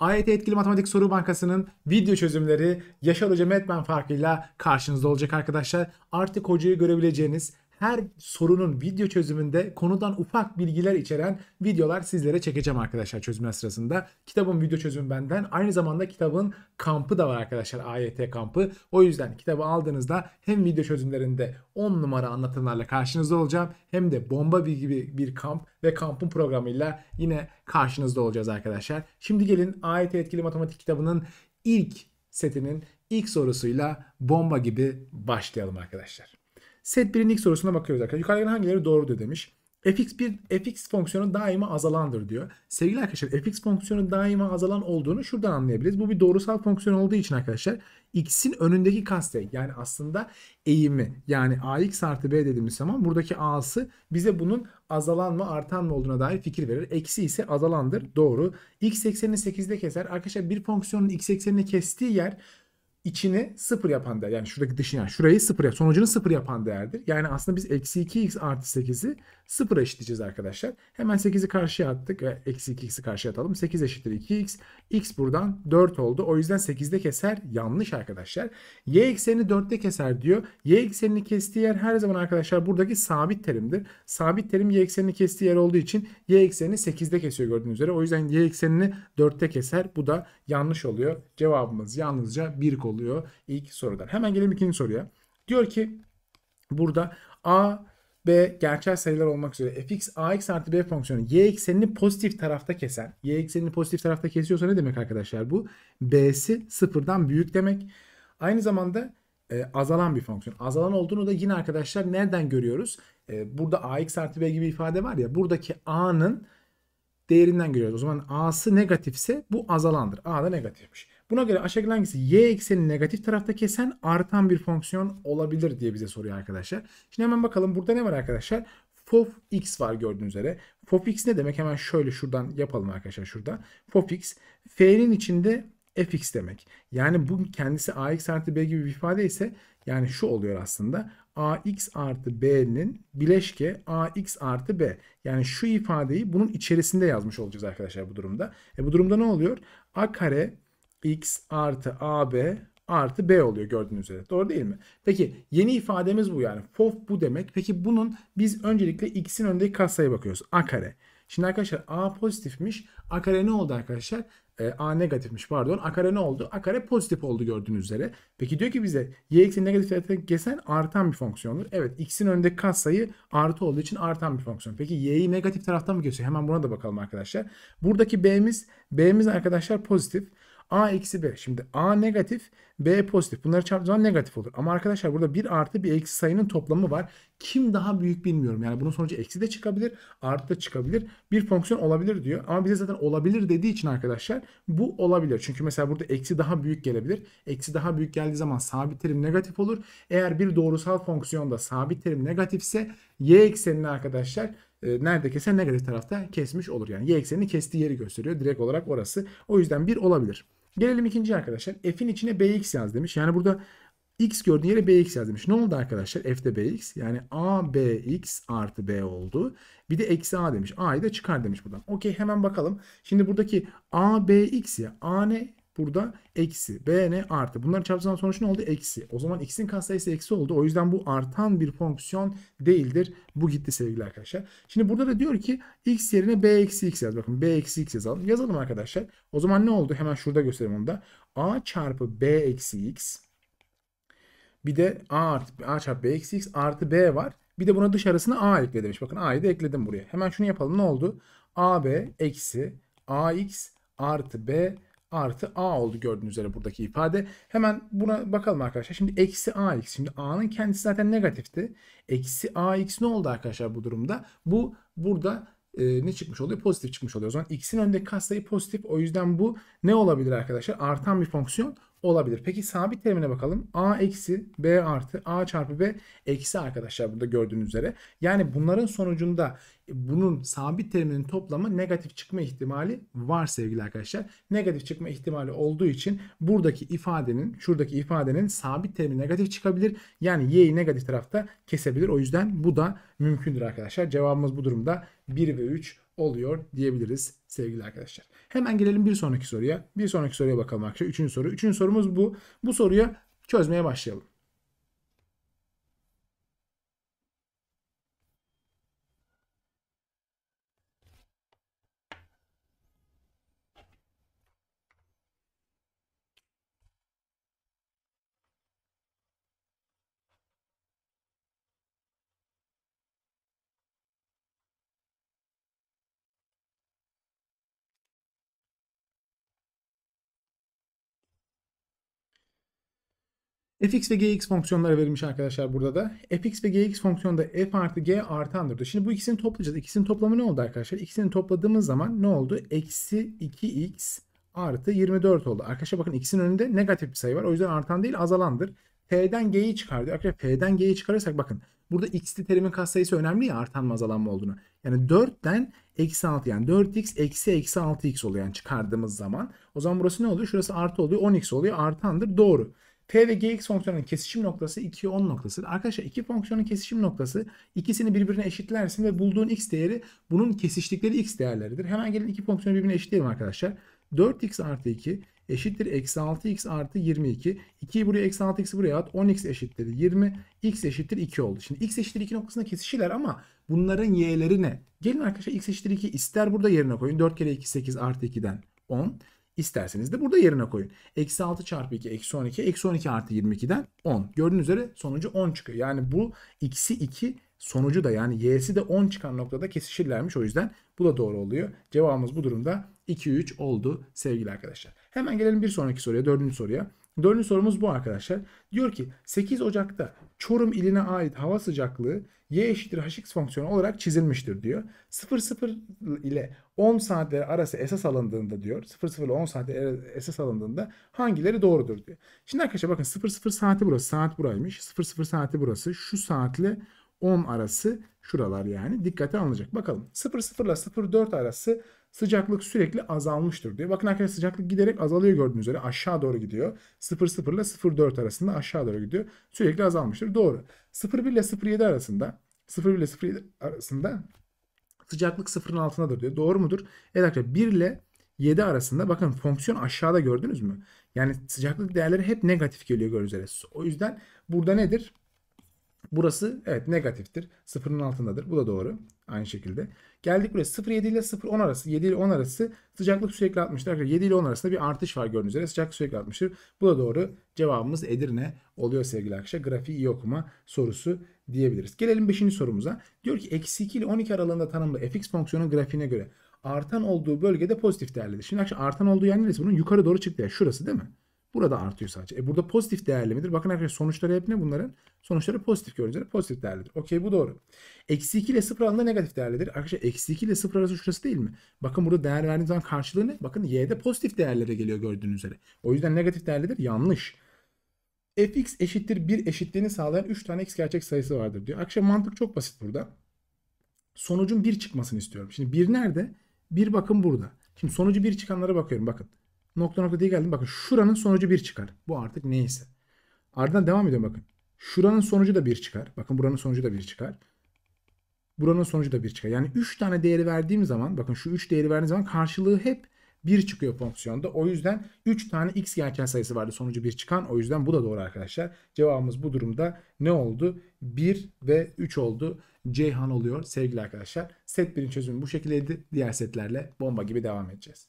AYT e Etkili Matematik Soru Bankası'nın video çözümleri Yaşar Hoca Metmen farkıyla karşınızda olacak arkadaşlar. Artık hocayı görebileceğiniz her sorunun video çözümünde konudan ufak bilgiler içeren videolar sizlere çekeceğim arkadaşlar çözümler sırasında. Kitabın video çözümü benden. Aynı zamanda kitabın kampı da var arkadaşlar AYT kampı. O yüzden kitabı aldığınızda hem video çözümlerinde 10 numara anlatımlarla karşınızda olacağım. Hem de bomba bilgi bir, bir kamp ve kampın programıyla yine karşınızda olacağız arkadaşlar. Şimdi gelin AYT etkili matematik kitabının ilk setinin ilk sorusuyla bomba gibi başlayalım arkadaşlar. Set 1'in ilk sorusuna bakıyoruz arkadaşlar. Yukarıdakilerin hangileri doğrudur demiş. fx1 fx fonksiyonu daima azalandır diyor. Sevgili arkadaşlar fx fonksiyonu daima azalan olduğunu şuradan anlayabiliriz. Bu bir doğrusal fonksiyon olduğu için arkadaşlar x'in önündeki kaste yani aslında eğimi yani ax artı b dediğimiz zaman buradaki a'sı bize bunun azalan mı artan mı olduğuna dair fikir verir. Eksi ise azalandır doğru. x eksenini 8'de keser. Arkadaşlar bir fonksiyonun x eksenini kestiği yer içini sıfır yapan değer. Yani şuradaki dışını yani şurayı sıfır yap. Sonucunu sıfır yapan değerdir. Yani aslında biz eksi 2x artı 8'i sıfıra eşitleyeceğiz arkadaşlar. Hemen 8'i karşıya attık ve eksi 2x'i karşıya atalım. 8 eşittir 2x. x buradan 4 oldu. O yüzden 8'de keser yanlış arkadaşlar. y eksenini 4'te keser diyor. y eksenini kestiği yer her zaman arkadaşlar buradaki sabit terimdir. Sabit terim y eksenini kestiği yer olduğu için y eksenini 8'de kesiyor gördüğünüz üzere. O yüzden y eksenini 4'te keser. Bu da yanlış oluyor. Cevabımız yalnızca 1 kolu oluyor ilk sorudan. Hemen gelelim ikinci soruya. Diyor ki burada A, B gerçel sayılar olmak üzere fx, ax artı b fonksiyonu y eksenini pozitif tarafta kesen. Y eksenini pozitif tarafta kesiyorsa ne demek arkadaşlar bu? B'si sıfırdan büyük demek. Aynı zamanda e, azalan bir fonksiyon. Azalan olduğunu da yine arkadaşlar nereden görüyoruz? E, burada ax artı b gibi ifade var ya buradaki a'nın değerinden görüyoruz. O zaman a'sı negatifse bu azalandır. A da negatifmiş. Buna göre aşağıdaki hangisi y ekseni negatif tarafta kesen artan bir fonksiyon olabilir diye bize soruyor arkadaşlar. Şimdi hemen bakalım burada ne var arkadaşlar? Fof x var gördüğünüz üzere. Fof x ne demek? Hemen şöyle şuradan yapalım arkadaşlar şurada. Fof x f'nin içinde fx demek. Yani bu kendisi ax artı b gibi bir ifade ise yani şu oluyor aslında. ax artı b'nin bileşke ax artı b. Yani şu ifadeyi bunun içerisinde yazmış olacağız arkadaşlar bu durumda. E bu durumda ne oluyor? a kare x artı ab artı b oluyor gördüğünüz üzere. Doğru değil mi? Peki yeni ifademiz bu yani. Fof bu demek. Peki bunun biz öncelikle x'in önündeki katsayı bakıyoruz. A kare. Şimdi arkadaşlar a pozitifmiş. A kare ne oldu arkadaşlar? E, a negatifmiş pardon. A kare ne oldu? A kare pozitif oldu gördüğünüz üzere. Peki diyor ki bize y eksi negatif tarafına geçsen artan bir fonksiyondur. Evet x'in önündeki katsayı artı olduğu için artan bir fonksiyon. Peki y'yi negatif taraftan mı geçiyor? Hemen buna da bakalım arkadaşlar. Buradaki b'miz b'miz arkadaşlar pozitif. A eksi B. Şimdi A negatif, B pozitif. Bunları çarptığı zaman negatif olur. Ama arkadaşlar burada bir artı bir eksi sayının toplamı var. Kim daha büyük bilmiyorum. Yani bunun sonucu eksi de çıkabilir, artı da çıkabilir. Bir fonksiyon olabilir diyor. Ama bize zaten olabilir dediği için arkadaşlar bu olabilir. Çünkü mesela burada eksi daha büyük gelebilir. Eksi daha büyük geldiği zaman sabit terim negatif olur. Eğer bir doğrusal fonksiyonda sabit terim negatifse y eksenini arkadaşlar e, nerede keser negatif tarafta kesmiş olur. Yani y eksenini kestiği yeri gösteriyor. Direkt olarak orası. O yüzden 1 olabilir. Gelelim ikinci arkadaşlar. F'in içine bx yaz demiş. Yani burada x gördüğün yere bx yaz demiş. Ne oldu arkadaşlar? F'de bx. Yani a bx artı b oldu. Bir de eksi a demiş. a'yı da çıkar demiş buradan. Okey hemen bakalım. Şimdi buradaki a bx ya. a ne? Burada eksi. B ne? Artı. Bunların çarpımından sonuç ne oldu? Eksi. O zaman x'in katsayısı eksi oldu. O yüzden bu artan bir fonksiyon değildir. Bu gitti sevgili arkadaşlar. Şimdi burada da diyor ki x yerine b eksi x yaz. Bakın b eksi x yazalım. Yazalım arkadaşlar. O zaman ne oldu? Hemen şurada göstereyim onu da. a çarpı b eksi x. Bir de a, artı, a çarpı b eksi x artı b var. Bir de buna dışarısına a ekle demiş. Bakın a'yı da ekledim buraya. Hemen şunu yapalım. Ne oldu? ab eksi ax artı b artı a oldu gördüğünüz üzere buradaki ifade. Hemen buna bakalım arkadaşlar. Şimdi eksi ax. Şimdi a'nın kendisi zaten negatifti. Eksi ax ne oldu arkadaşlar bu durumda? Bu burada e, ne çıkmış oluyor? Pozitif çıkmış oluyor. O zaman x'in öndeki katsayı pozitif. O yüzden bu ne olabilir arkadaşlar? Artan bir fonksiyon olabilir. Peki sabit terimine bakalım. A eksi B artı A çarpı B eksi arkadaşlar burada gördüğünüz üzere. Yani bunların sonucunda bunun sabit teriminin toplamı negatif çıkma ihtimali var sevgili arkadaşlar. Negatif çıkma ihtimali olduğu için buradaki ifadenin şuradaki ifadenin sabit terimi negatif çıkabilir. Yani y'yi negatif tarafta kesebilir. O yüzden bu da mümkündür arkadaşlar. Cevabımız bu durumda 1 ve 3 oluyor diyebiliriz sevgili arkadaşlar. Hemen gelelim bir sonraki soruya. Bir sonraki soruya bakalım arkadaşlar. Üçüncü soru. Üçüncü sorumuz bu. Bu soruyu çözmeye başlayalım. fx ve gx fonksiyonları verilmiş arkadaşlar burada da. fx ve gx fonksiyonunda f artı g artı andırdı. Şimdi bu ikisini toplayacağız. İkisinin toplamı ne oldu arkadaşlar? İkisini topladığımız zaman ne oldu? Eksi 2x artı 24 oldu. Arkadaşlar bakın ikisinin önünde negatif bir sayı var. O yüzden artan değil azalandır. F'den G'yi çıkardı. Arkadaşlar F'den G'yi çıkarırsak bakın burada x'li terimin katsayısı önemli ya artan mı azalan mı olduğunu. Yani 4'ten eksi 6 yani 4x eksi eksi 6x oluyor yani çıkardığımız zaman. O zaman burası ne oluyor? Şurası artı oluyor 10x oluyor artandır doğru. F ve Gx fonksiyonunun kesişim noktası 2'ye 10 noktasıdır. Arkadaşlar iki fonksiyonun kesişim noktası ikisini birbirine eşitlersin ve bulduğun x değeri bunun kesiştikleri x değerleridir. Hemen gelin iki fonksiyonu birbirine eşitleyelim arkadaşlar. 4x artı 2 eşittir eksi 6x artı 22. 2'yi buraya eksi 6x'i buraya at. 10x eşittir 20. x eşittir 2 oldu. Şimdi x eşittir 2 noktasında kesişirler ama bunların y'leri ne? Gelin arkadaşlar x eşittir 2 ister burada yerine koyun. 4 kere 2 8 artı 2'den 10. İsterseniz de burada yerine koyun. Eksi 6 çarpı 2 eksi 12. Eksi 12 artı 22'den 10. Gördüğünüz üzere sonucu 10 çıkıyor. Yani bu x'i 2 sonucu da yani y'si de 10 çıkan noktada kesişirlermiş. O yüzden bu da doğru oluyor. Cevabımız bu durumda 2-3 oldu sevgili arkadaşlar. Hemen gelelim bir sonraki soruya. Dördüncü soruya. Dördüncü sorumuz bu arkadaşlar. Diyor ki 8 Ocak'ta Çorum iline ait hava sıcaklığı y eşittir hx fonksiyonu olarak çizilmiştir diyor. 00 ile 10 saatleri arası esas alındığında diyor. 00 ile 10 saatleri esas alındığında hangileri doğrudur diyor. Şimdi arkadaşlar bakın 00 saati burası. Saat buraymış. 00 saati burası. Şu saatle 10 arası şuralar yani. Dikkate alınacak. Bakalım 00 ile 04 arası sıcaklık sürekli azalmıştır diyor. Bakın arkadaşlar sıcaklık giderek azalıyor gördüğünüz üzere aşağı doğru gidiyor. 0,0 ile 0,4 arasında aşağı doğru gidiyor. Sürekli azalmıştır. Doğru. 0,1 ile 0,7 arasında 0,1 ile 0,7 arasında sıcaklık sıfırın altındadır diyor. Doğru mudur? Evet arkadaşlar 1 ile 7 arasında bakın fonksiyon aşağıda gördünüz mü? Yani sıcaklık değerleri hep negatif geliyor gördüğünüz üzere. O yüzden burada nedir? Burası evet negatiftir. Sıfırın altındadır. Bu da doğru. Aynı şekilde. Geldik buraya 0.7 ile 0.10 arası. 7 ile 10 arası sıcaklık sürekli artmıştır. Arkadaşlar 7 ile 10 arasında bir artış var gördüğünüz üzere. Sıcaklık sürekli artmıştır. Bu da doğru. Cevabımız Edirne oluyor sevgili arkadaşlar. Grafiği iyi okuma sorusu diyebiliriz. Gelelim 5. sorumuza. Diyor ki eksi 2 ile 12 aralığında tanımlı fx fonksiyonun grafiğine göre artan olduğu bölgede pozitif değerlidir. Şimdi arkadaşlar artan olduğu yer neresi? Bunun yukarı doğru çıktı. Yani şurası değil mi? Burada artıyor sadece. E burada pozitif değerli midir? Bakın arkadaşlar sonuçları hep ne bunların? Sonuçları pozitif görünce pozitif değerlidir. Okey bu doğru. Eksi 2 ile 0 arasında negatif değerlidir. Arkadaşlar eksi 2 ile 0 arası şurası değil mi? Bakın burada değer verdiğiniz zaman karşılığı ne? Bakın y'de pozitif değerlere geliyor gördüğünüz üzere. O yüzden negatif değerlidir. Yanlış. fx eşittir 1 eşitliğini sağlayan 3 tane x gerçek sayısı vardır diyor. Arkadaşlar mantık çok basit burada. Sonucun 1 çıkmasını istiyorum. Şimdi 1 nerede? 1 bakın burada. Şimdi sonucu 1 çıkanlara bakıyorum bakın. Nokta nokta diye geldim. Bakın şuranın sonucu 1 çıkar. Bu artık neyse. Ardından devam ediyorum bakın. Şuranın sonucu da 1 çıkar. Bakın buranın sonucu da 1 çıkar. Buranın sonucu da 1 çıkar. Yani 3 tane değeri verdiğim zaman bakın şu 3 değeri verdiğim zaman karşılığı hep 1 çıkıyor fonksiyonda. O yüzden 3 tane x gerçek sayısı vardı sonucu 1 çıkan. O yüzden bu da doğru arkadaşlar. Cevabımız bu durumda ne oldu? 1 ve 3 oldu. Ceyhan oluyor sevgili arkadaşlar. Set 1'in çözümü bu şekildeydi. Diğer setlerle bomba gibi devam edeceğiz.